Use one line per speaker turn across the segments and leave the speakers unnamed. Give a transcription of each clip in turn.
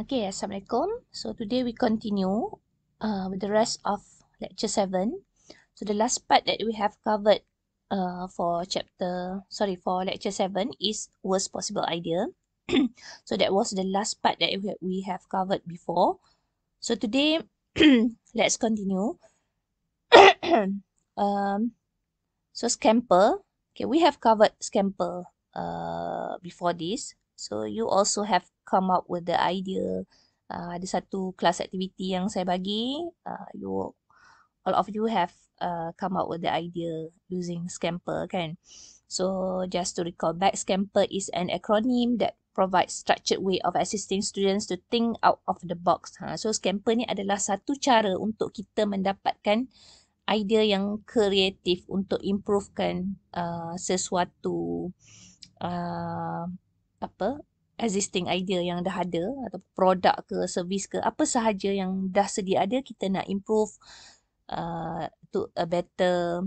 Okay, Assalamualaikum. So today we continue uh, with the rest of lecture 7. So the last part that we have covered uh, for chapter, sorry, for lecture 7 is worst possible idea. so that was the last part that we have covered before. So today, let's continue. um, so scamper, okay, we have covered scamper uh, before this. So you also have come up with the idea. Uh, ada satu class activity yang saya bagi. Uh, you all of you have uh, come up with the idea using Scamper kan. So just to recall back, Scamper is an acronym that provides structured way of assisting students to think out of the box. Ha. So Scamper ni adalah satu cara untuk kita mendapatkan idea yang kreatif untuk improvekan uh, sesuatu uh, apa existing idea yang dah ada atau produk ke servis ke apa sahaja yang dah sedia ada kita nak improve uh, to a better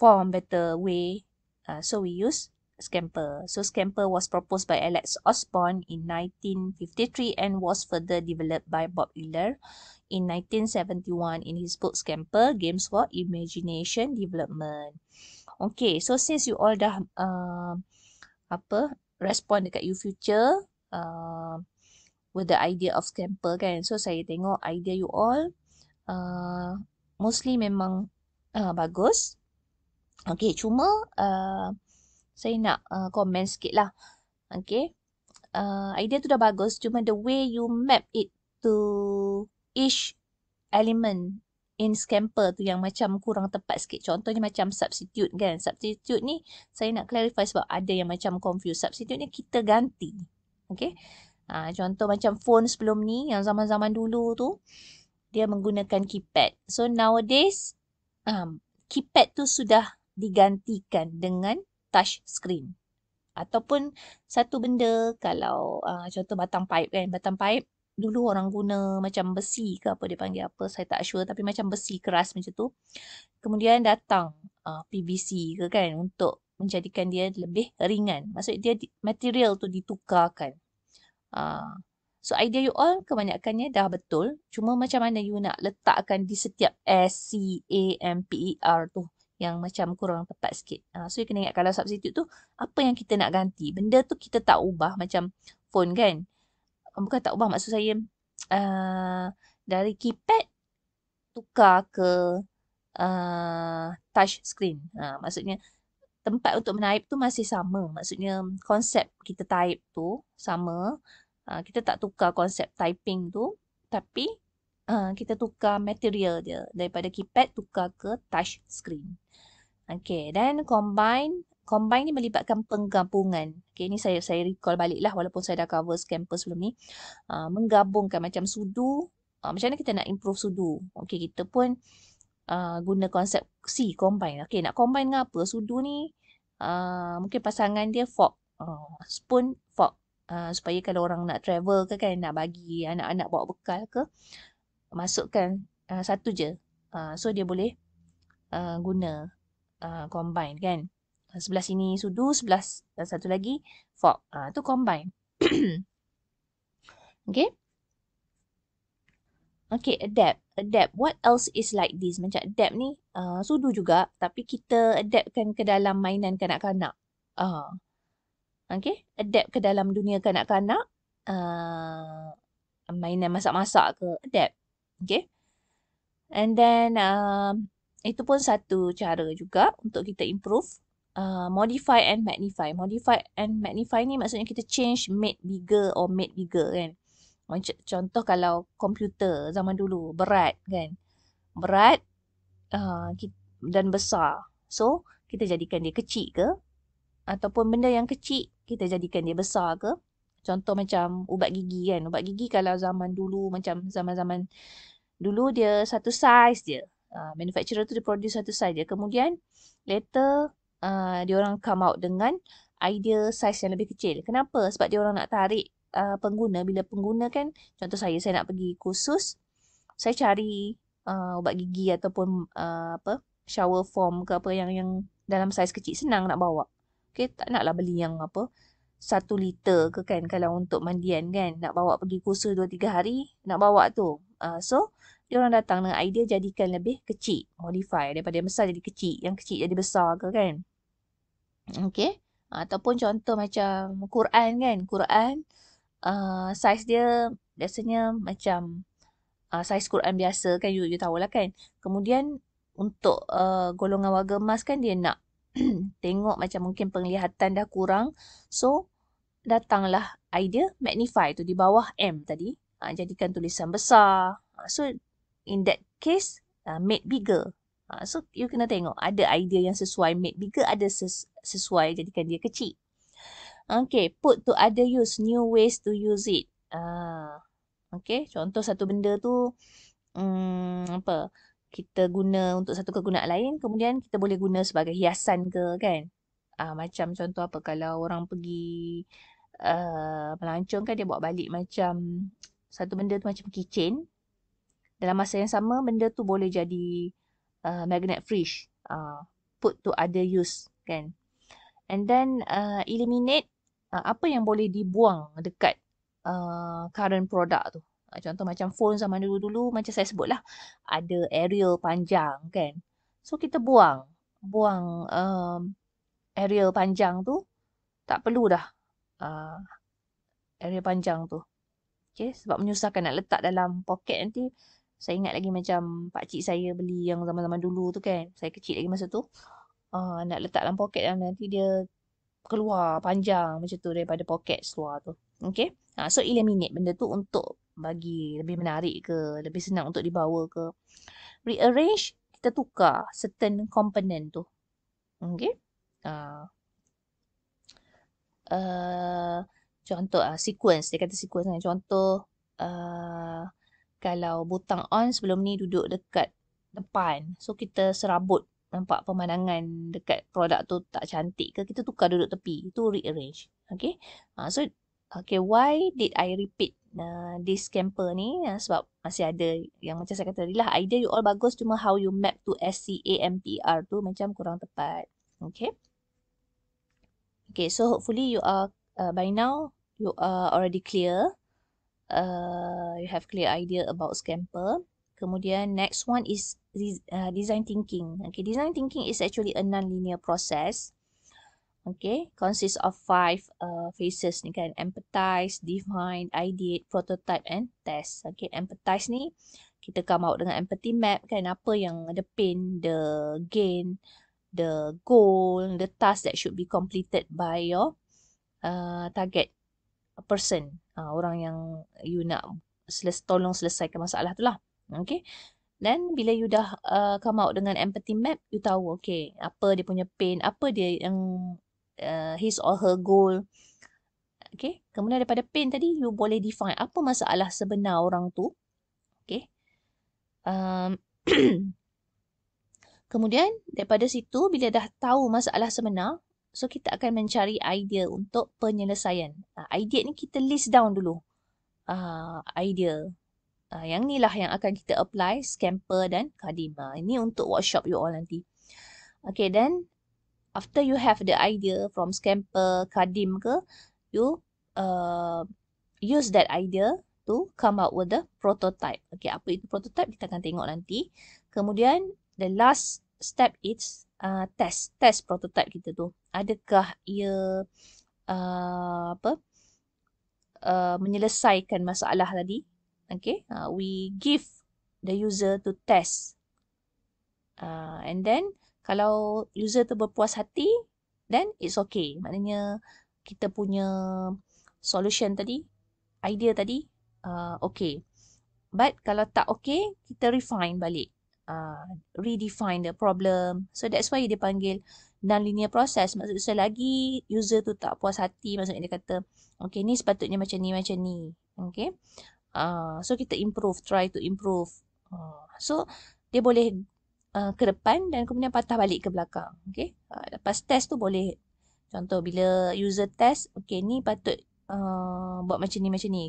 form better way uh, so we use scamper so scamper was proposed by Alex Osborne in 1953 and was further developed by Bob Wheeler in 1971 in his book scamper games for imagination development okay so since you all dah uh, apa Respon dekat you future uh, with the idea of scamper kan. So saya tengok idea you all uh, mostly memang uh, bagus. Okay cuma uh, saya nak uh, komen sikit lah. Okay. Uh, idea tu dah bagus cuma the way you map it to each element in scamper tu yang macam kurang tepat sikit. Contohnya macam substitute kan. Substitute ni saya nak clarify sebab ada yang macam confuse. Substitute ni kita ganti. Okay. Ha, contoh macam phone sebelum ni yang zaman-zaman dulu tu dia menggunakan keypad. So nowadays um, keypad tu sudah digantikan dengan touch screen. Ataupun satu benda kalau uh, contoh batang pipe kan. Batang pipe dulu orang guna macam besi ke apa dia panggil apa saya tak sure tapi macam besi keras macam tu kemudian datang uh, PVC ke kan untuk menjadikan dia lebih ringan maksud dia material tu ditukarkan uh, so idea you all kebanyakannya dah betul cuma macam mana you nak letakkan di setiap S C A M P E R tu yang macam kurang tepat sikit. Uh, so you kena ingat kalau substitute tu apa yang kita nak ganti. Benda tu kita tak ubah macam phone kan. Oh, bukan tak ubah maksud saya uh, dari keypad tukar ke uh, touch screen. Uh, maksudnya tempat untuk menaip tu masih sama. Maksudnya konsep kita type tu sama. Uh, kita tak tukar konsep typing tu tapi uh, kita tukar material dia daripada keypad tukar ke touch screen. Okay, then combine Combine ni melibatkan penggabungan. Okay, ni saya saya recall balik lah walaupun saya dah cover scamper sebelum ni. Uh, menggabungkan macam sudu. Uh, macam mana kita nak improve sudu? Okay, kita pun uh, guna konsep C, combine. Okay, nak combine dengan apa? Sudu ni uh, mungkin pasangan dia fork. Uh, spoon, fork. Uh, supaya kalau orang nak travel ke kan, nak bagi anak-anak bawa bekal ke. Masukkan uh, satu je. Uh, so, dia boleh uh, guna uh, combine kan sebelah sini sudu, sebelah dan satu lagi fork. Ha, ah, tu combine. okay. Okay, adapt. Adapt. What else is like this? Macam adapt ni uh, sudu juga tapi kita adaptkan ke dalam mainan kanak-kanak. Uh. Okay, adapt ke dalam dunia kanak-kanak. Uh, mainan masak-masak ke, adapt. Okay. And then, uh, itu pun satu cara juga untuk kita improve uh, modify and magnify. Modify and magnify ni maksudnya kita change made bigger or made bigger kan. Macam contoh kalau komputer zaman dulu berat kan. Berat uh, dan besar. So, kita jadikan dia kecil ke? Ataupun benda yang kecil kita jadikan dia besar ke? Contoh macam ubat gigi kan. Ubat gigi kalau zaman dulu macam zaman-zaman dulu dia satu size je. Uh, manufacturer tu dia produce satu size je. Kemudian later uh, dia orang come out dengan idea size yang lebih kecil. Kenapa? Sebab dia orang nak tarik uh, pengguna bila pengguna kan contoh saya saya nak pergi kursus saya cari uh, ubat gigi ataupun uh, apa shower foam ke apa yang yang dalam saiz kecil senang nak bawa. Okey, tak naklah beli yang apa satu liter ke kan kalau untuk mandian kan nak bawa pergi kursus 2 3 hari nak bawa tu. Uh, so dia orang datang dengan idea jadikan lebih kecil, modify daripada yang besar jadi kecil, yang kecil jadi besar ke kan. Okay. Ataupun contoh macam Quran kan. Quran uh, size dia biasanya macam uh, size Quran biasa kan. You, you tahu lah kan. Kemudian untuk uh, golongan warga emas kan dia nak tengok macam mungkin penglihatan dah kurang. So datanglah idea magnify tu di bawah M tadi. Uh, jadikan tulisan besar. Uh, so in that case uh, made bigger Uh, so you kena tengok ada idea yang sesuai make bigger, ada ses- sesuai jadikan dia kecil. Okay, put to other use, new ways to use it. uh, okay, contoh satu benda tu, um, apa, kita guna untuk satu kegunaan lain, kemudian kita boleh guna sebagai hiasan ke, kan? uh, macam contoh apa, kalau orang pergi uh, melancong kan, dia bawa balik macam satu benda tu macam keychain. Dalam masa yang sama, benda tu boleh jadi uh, magnet fridge uh, put to other use kan and then uh, eliminate uh, apa yang boleh dibuang dekat uh, current product tu uh, contoh macam phone sama dulu-dulu macam saya sebutlah ada aerial panjang kan so kita buang buang um, aerial panjang tu tak perlu dah uh, aerial panjang tu okey sebab menyusahkan nak letak dalam poket nanti saya ingat lagi macam Pak Cik saya beli yang zaman-zaman dulu tu kan. Saya kecil lagi masa tu. Uh, nak letak dalam poket dan nanti dia keluar panjang macam tu daripada poket seluar tu. Okay. Uh, ah, so eliminate benda tu untuk bagi lebih menarik ke. Lebih senang untuk dibawa ke. Rearrange. Kita tukar certain component tu. Okay. Uh, ah. uh, contoh uh, sequence. Dia kata sequence kan. Contoh. Uh, kalau butang on sebelum ni duduk dekat depan. So kita serabut nampak pemandangan dekat produk tu tak cantik ke kita tukar duduk tepi. Itu rearrange. Okay. Uh, so okay why did I repeat uh, this camper ni? Uh, sebab masih ada yang macam saya kata tadi lah. Idea you all bagus cuma how you map to SCAMPR tu macam kurang tepat. Okay. Okay so hopefully you are uh, by now you are already clear. Uh, you have clear idea about scamper. Kemudian next one is uh, design thinking. Okay, design thinking is actually a non-linear process. Okay, consists of five uh, phases ni kan. Empathize, define, ideate, prototype and test. Okay, empathize ni kita come out dengan empathy map kan. Apa yang the pain, the gain, the goal, the task that should be completed by your uh, target person uh, orang yang you nak seles- tolong selesaikan masalah tu lah. Okay. Then bila you dah uh, come out dengan empathy map, you tahu okay apa dia punya pain, apa dia yang uh, his or her goal. Okay. Kemudian daripada pain tadi, you boleh define apa masalah sebenar orang tu. Okay. Um, kemudian daripada situ, bila dah tahu masalah sebenar, So kita akan mencari idea untuk penyelesaian. Uh, idea ni kita list down dulu. Uh, idea. Uh, yang ni lah yang akan kita apply Scamper dan Kadima. Ini untuk workshop you all nanti. Okay then after you have the idea from Scamper, Kadim ke, you uh, use that idea to come out with the prototype. Okay, apa itu prototype kita akan tengok nanti. Kemudian the last step is uh, test test prototype kita tu adakah ia uh, apa uh, menyelesaikan masalah tadi okay uh, we give the user to test uh, and then kalau user tu berpuas hati then it's okay maknanya kita punya solution tadi idea tadi uh, okay but kalau tak okay kita refine balik uh, redefine the problem. So that's why dia panggil non-linear process. Maksud lagi user tu tak puas hati, maksudnya dia kata, okay ni sepatutnya macam ni, macam ni. Okay. Uh, so kita improve, try to improve. Uh, so dia boleh uh, ke depan dan kemudian patah balik ke belakang. Okay. Uh, lepas test tu boleh, contoh bila user test, okay ni patut uh, buat macam ni, macam ni.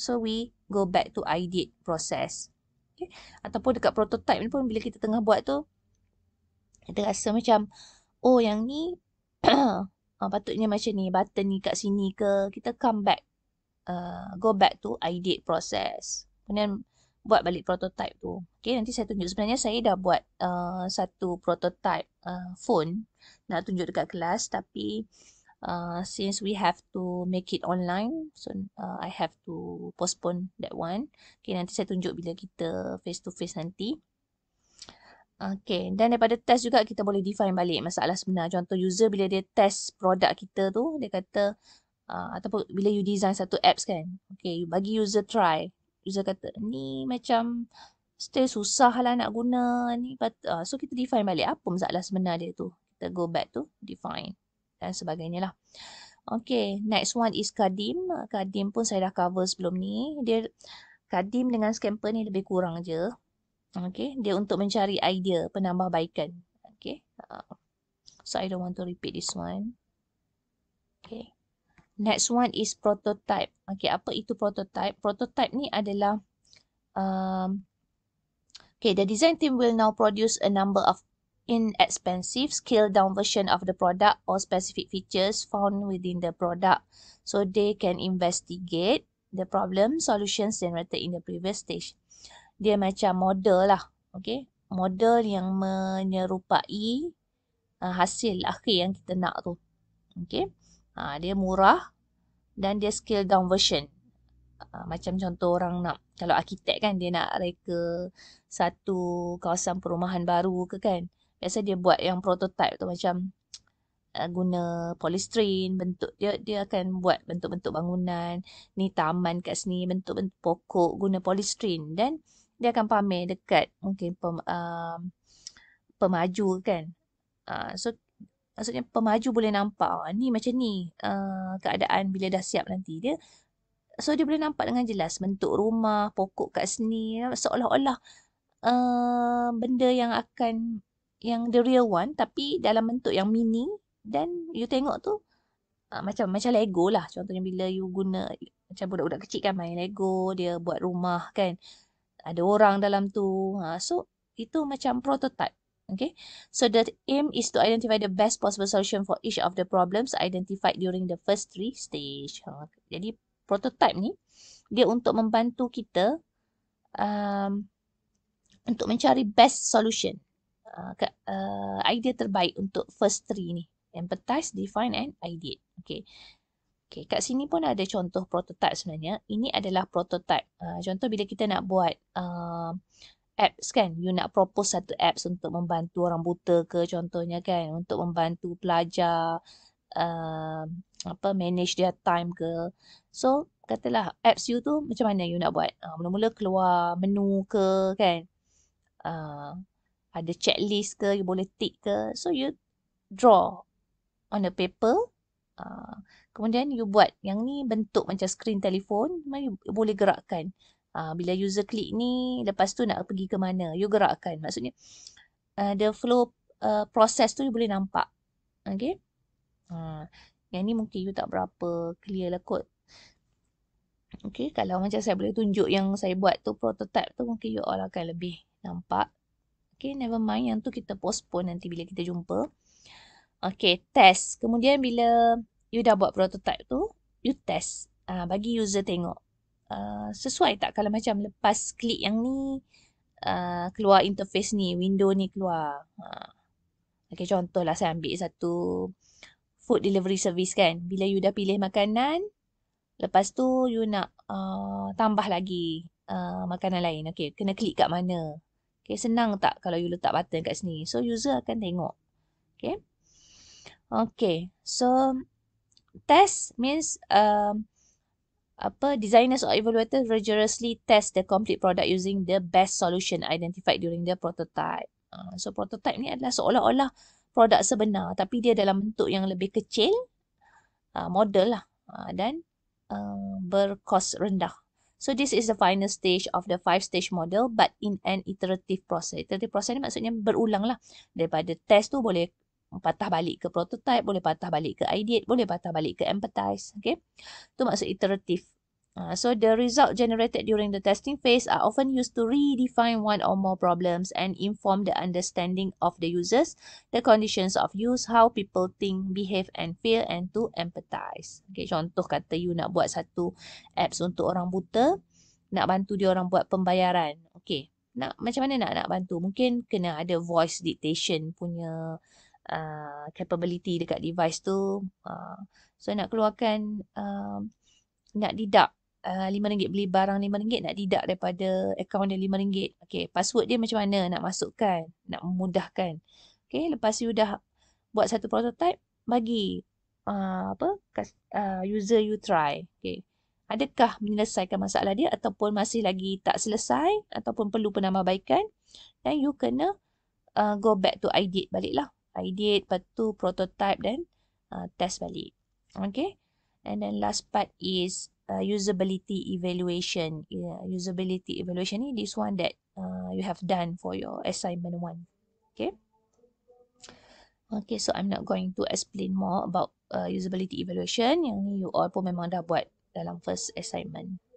So we go back to ideate process okay? ataupun dekat prototype ni pun bila kita tengah buat tu kita rasa macam oh yang ni uh, patutnya macam ni button ni kat sini ke kita come back uh, go back to idea process kemudian buat balik prototype tu okay, nanti saya tunjuk sebenarnya saya dah buat uh, satu prototype uh, phone nak tunjuk dekat kelas tapi uh, since we have to make it online, so uh, I have to postpone that one. Okay, nanti saya tunjuk bila kita face to face nanti. Okay, dan daripada test juga kita boleh define balik masalah sebenar. Contoh user bila dia test produk kita tu, dia kata uh, ataupun bila you design satu apps kan, okay, you bagi user try. User kata, ni macam still susah lah nak guna ni. But, uh, so, kita define balik apa masalah sebenar dia tu. Kita go back to define dan sebagainya lah. Okay, next one is Kadim. Kadim pun saya dah cover sebelum ni. Dia Kadim dengan scamper ni lebih kurang je. Okay, dia untuk mencari idea penambahbaikan. Okay, uh, so I don't want to repeat this one. Okay, next one is prototype. Okay, apa itu prototype? Prototype ni adalah um, Okay, the design team will now produce a number of inexpensive scaled down version of the product or specific features found within the product so they can investigate the problem solutions generated in the previous stage dia macam model lah okay model yang menyerupai uh, hasil akhir yang kita nak tu okay ha, dia murah dan dia scaled down version Uh, macam contoh orang nak kalau arkitek kan dia nak reka satu kawasan perumahan baru ke kan biasa dia buat yang prototype tu macam uh, guna polystyrene bentuk dia dia akan buat bentuk-bentuk bangunan ni taman kat sini bentuk-bentuk pokok guna polystyrene dan dia akan pamer dekat mungkin pem, uh, pemaju kan uh, so maksudnya pemaju boleh nampak oh, ni macam ni uh, keadaan bila dah siap nanti dia so dia boleh nampak dengan jelas bentuk rumah pokok kat sini seolah-olah uh, benda yang akan yang the real one tapi dalam bentuk yang mini dan you tengok tu uh, macam macam lego lah contohnya bila you guna macam budak-budak kecil kan main lego dia buat rumah kan ada orang dalam tu uh, so itu macam prototype Okay. So the aim is to identify the best possible solution for each of the problems identified during the first three stage. Ha. Jadi prototype ni dia untuk membantu kita um, untuk mencari best solution uh, uh, idea terbaik untuk first three ni. Empathize, define and ideate. Okay. Okay, kat sini pun ada contoh prototype sebenarnya. Ini adalah prototype. Uh, contoh bila kita nak buat uh, apps kan. You nak propose satu apps untuk membantu orang buta ke contohnya kan. Untuk membantu pelajar uh, apa manage their time ke. So, katalah apps you tu macam mana you nak buat. Uh, mula-mula keluar menu ke kan. Uh, ada checklist ke, you boleh tick ke. So, you draw on the paper. Uh, kemudian, you buat yang ni bentuk macam screen telefon. You, you boleh gerakkan. Uh, bila user klik ni, lepas tu nak pergi ke mana. You gerakkan. Maksudnya, uh, the flow uh, process tu you boleh nampak. Okay. Uh, yang ni mungkin you tak berapa clear lah kot. Okay, kalau macam saya boleh tunjuk yang saya buat tu prototype tu mungkin you all akan lebih nampak Okay, never mind. Yang tu kita postpone nanti bila kita jumpa. Okay, test. Kemudian bila you dah buat prototype tu, you test. Uh, bagi user tengok. Uh, sesuai tak kalau macam lepas klik yang ni, uh, keluar interface ni, window ni keluar. Uh, okay, contohlah saya ambil satu food delivery service kan. Bila you dah pilih makanan, lepas tu you nak uh, tambah lagi uh, makanan lain. Okay, kena klik kat mana. Okay, senang tak kalau you letak button kat sini? So, user akan tengok. Okay. Okay. So, test means um, apa designers or evaluators rigorously test the complete product using the best solution identified during the prototype. Uh, so, prototype ni adalah seolah-olah produk sebenar tapi dia dalam bentuk yang lebih kecil, uh, model lah uh, dan uh, berkos rendah. So this is the final stage of the five stage model but in an iterative process. Iterative process ni maksudnya berulang lah. Daripada test tu boleh patah balik ke prototype, boleh patah balik ke ideate, boleh patah balik ke empathize. Okay. Tu maksud iterative Uh, so the result generated during the testing phase are often used to redefine one or more problems and inform the understanding of the users, the conditions of use, how people think, behave and feel and to empathize. Okay, contoh kata you nak buat satu apps untuk orang buta, nak bantu dia orang buat pembayaran. Okay, nak macam mana nak nak bantu? Mungkin kena ada voice dictation punya uh, capability dekat device tu. Uh, so nak keluarkan uh, nak didak. RM5 uh, beli barang RM5 nak didak daripada akaun dia RM5. Okay, password dia macam mana nak masukkan, nak memudahkan. Okay, lepas you dah buat satu prototype, bagi uh, apa uh, user you try. Okay. Adakah menyelesaikan masalah dia ataupun masih lagi tak selesai ataupun perlu penambahbaikan dan you kena uh, go back to idea baliklah. Idea lepas tu prototype dan uh, test balik. Okay. And then last part is uh, usability evaluation. Yeah, usability evaluation ni this one that uh, you have done for your assignment one. Okay. Okay, so I'm not going to explain more about uh, usability evaluation. Yang ni you all pun memang dah buat dalam first assignment.